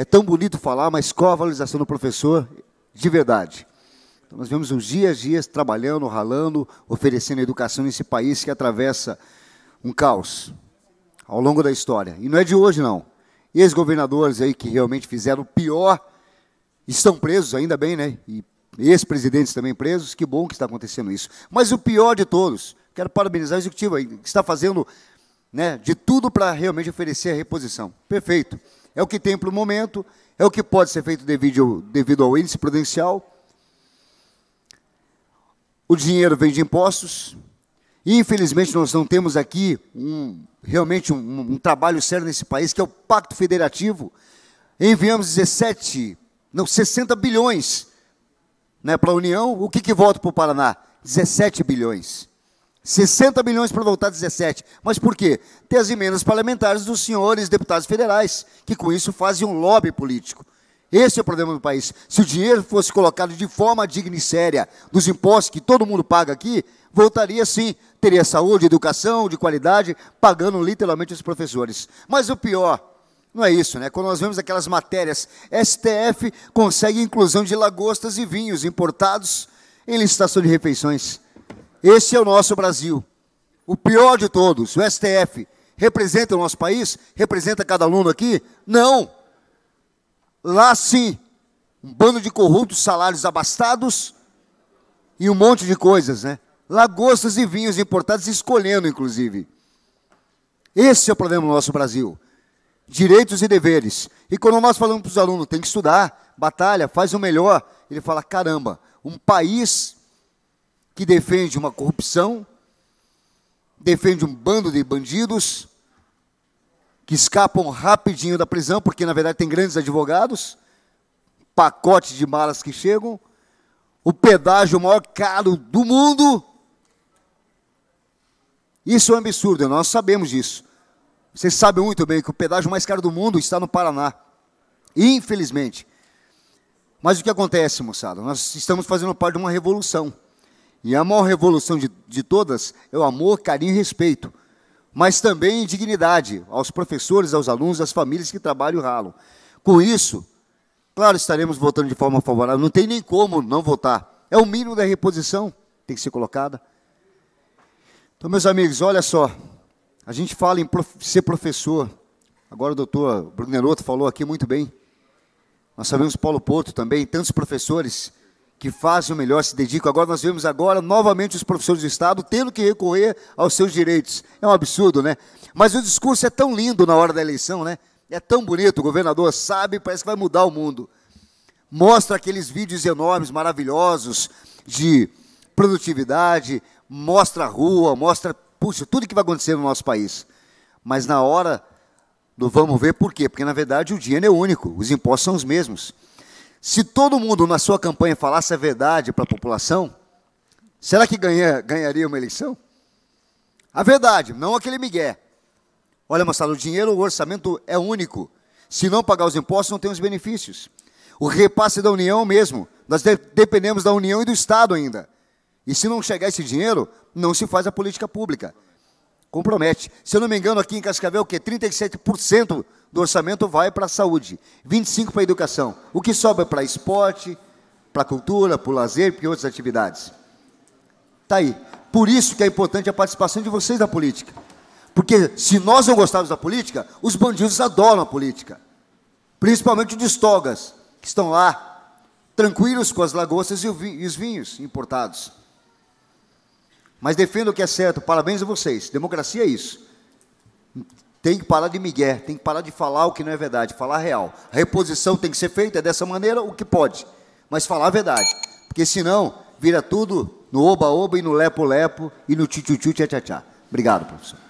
É tão bonito falar, mas qual a valorização do professor de verdade? Então, nós vemos uns dias, dias trabalhando, ralando, oferecendo educação nesse país que atravessa um caos ao longo da história. E não é de hoje, não. Ex-governadores aí que realmente fizeram o pior estão presos, ainda bem, né? E ex-presidentes também presos. Que bom que está acontecendo isso. Mas o pior de todos, quero parabenizar o executivo aí, que está fazendo né, de tudo para realmente oferecer a reposição. Perfeito. É o que tem para o momento, é o que pode ser feito devido, devido ao índice prudencial. O dinheiro vem de impostos. E, infelizmente, nós não temos aqui um, realmente um, um trabalho sério nesse país, que é o Pacto Federativo. Enviamos 17, não, 60 bilhões né, para a União. O que, que volta para o Paraná? 17 bilhões. 60 milhões para voltar a 17. Mas por quê? Tem as emendas parlamentares dos senhores deputados federais, que com isso fazem um lobby político. Esse é o problema do país. Se o dinheiro fosse colocado de forma digna e séria dos impostos que todo mundo paga aqui, voltaria sim. Teria saúde, educação de qualidade, pagando literalmente os professores. Mas o pior não é isso, né? Quando nós vemos aquelas matérias, STF consegue inclusão de lagostas e vinhos importados em licitação de refeições. Esse é o nosso Brasil. O pior de todos, o STF, representa o nosso país? Representa cada aluno aqui? Não. Lá sim, um bando de corruptos, salários abastados e um monte de coisas, né? Lagostas e vinhos importados, escolhendo, inclusive. Esse é o problema do nosso Brasil. Direitos e deveres. E quando nós falamos para os alunos, tem que estudar, batalha, faz o melhor, ele fala: caramba, um país que defende uma corrupção, defende um bando de bandidos que escapam rapidinho da prisão, porque na verdade tem grandes advogados, pacote de malas que chegam, o pedágio maior caro do mundo. Isso é um absurdo, nós sabemos disso. Vocês sabem muito bem que o pedágio mais caro do mundo está no Paraná. Infelizmente. Mas o que acontece, moçada? Nós estamos fazendo parte de uma revolução. E a maior revolução de, de todas é o amor, carinho e respeito, mas também dignidade aos professores, aos alunos, às famílias que trabalham e ralam. Com isso, claro, estaremos votando de forma favorável, não tem nem como não votar. É o mínimo da reposição, tem que ser colocada. Então, meus amigos, olha só, a gente fala em prof ser professor, agora o doutor Brunelotto falou aqui muito bem, nós sabemos Paulo Porto também, tantos professores que fazem o melhor se dedicam. Agora nós vemos agora novamente os professores do Estado tendo que recorrer aos seus direitos. É um absurdo, né? Mas o discurso é tão lindo na hora da eleição, né? É tão bonito, o governador sabe, parece que vai mudar o mundo. Mostra aqueles vídeos enormes, maravilhosos de produtividade, mostra a rua, mostra, puxa, tudo que vai acontecer no nosso país. Mas na hora do vamos ver por quê? Porque na verdade o dinheiro é único, os impostos são os mesmos. Se todo mundo na sua campanha falasse a verdade para a população, será que ganha, ganharia uma eleição? A verdade, não aquele migué. Olha, moçada, o dinheiro, o orçamento é único. Se não pagar os impostos, não tem os benefícios. O repasse da União mesmo. Nós de dependemos da União e do Estado ainda. E se não chegar esse dinheiro, não se faz a política pública. Compromete. Se eu não me engano, aqui em Cascavel, o quê? 37% do orçamento vai para a saúde, 25% para a educação. O que sobra para esporte, para a cultura, para o lazer, e outras atividades. Está aí. Por isso que é importante a participação de vocês na política. Porque se nós não gostarmos da política, os bandidos adoram a política. Principalmente os togas, que estão lá, tranquilos com as lagostas e os vinhos importados. Mas defendo o que é certo. Parabéns a vocês. Democracia é isso. Tem que parar de migué, tem que parar de falar o que não é verdade, falar real. A reposição tem que ser feita dessa maneira, o que pode, mas falar a verdade. Porque senão vira tudo no oba-oba e no lepo-lepo e no tchu-tchu-tchu, tchá Obrigado, professor.